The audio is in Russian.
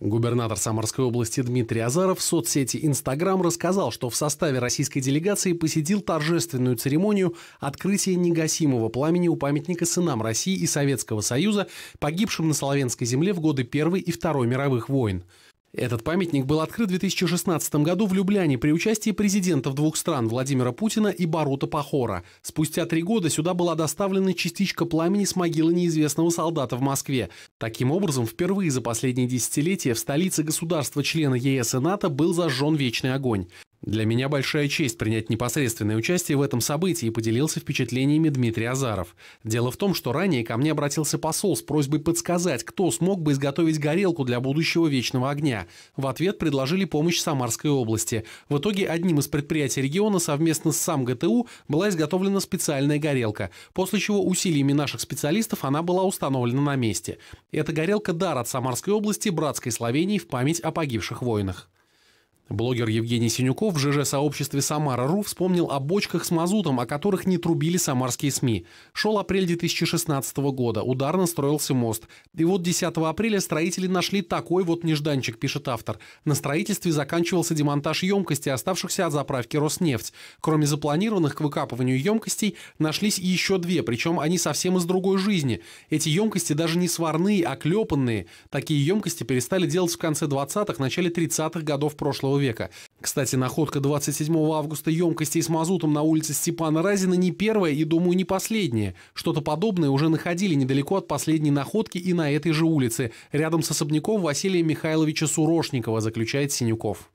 Губернатор Самарской области Дмитрий Азаров в соцсети Инстаграм рассказал, что в составе российской делегации посетил торжественную церемонию открытия негасимого пламени у памятника сынам России и Советского Союза, погибшим на Словенской земле в годы Первой и Второй мировых войн. Этот памятник был открыт в 2016 году в Любляне при участии президентов двух стран Владимира Путина и Барута Пахора. Спустя три года сюда была доставлена частичка пламени с могилы неизвестного солдата в Москве. Таким образом, впервые за последние десятилетия в столице государства-члена ЕС и НАТО был зажжен вечный огонь. Для меня большая честь принять непосредственное участие в этом событии и поделился впечатлениями Дмитрий Азаров. Дело в том, что ранее ко мне обратился посол с просьбой подсказать, кто смог бы изготовить горелку для будущего вечного огня. В ответ предложили помощь Самарской области. В итоге одним из предприятий региона совместно с сам ГТУ была изготовлена специальная горелка, после чего усилиями наших специалистов она была установлена на месте. Эта горелка – дар от Самарской области братской Словении в память о погибших воинах. Блогер Евгений Синюков в ЖЖ-сообществе «Самара.ру» вспомнил о бочках с мазутом, о которых не трубили самарские СМИ. Шел апрель 2016 года, ударно строился мост. И вот 10 апреля строители нашли такой вот нежданчик, пишет автор. На строительстве заканчивался демонтаж емкостей, оставшихся от заправки «Роснефть». Кроме запланированных к выкапыванию емкостей, нашлись еще две, причем они совсем из другой жизни. Эти емкости даже не сварные, а клепанные. Такие емкости перестали делать в конце 20-х, начале 30-х годов прошлого века. Кстати, находка 27 августа емкостей с мазутом на улице Степана Разина не первая и, думаю, не последняя. Что-то подобное уже находили недалеко от последней находки и на этой же улице, рядом с особняком Василия Михайловича Сурошникова, заключает Синюков.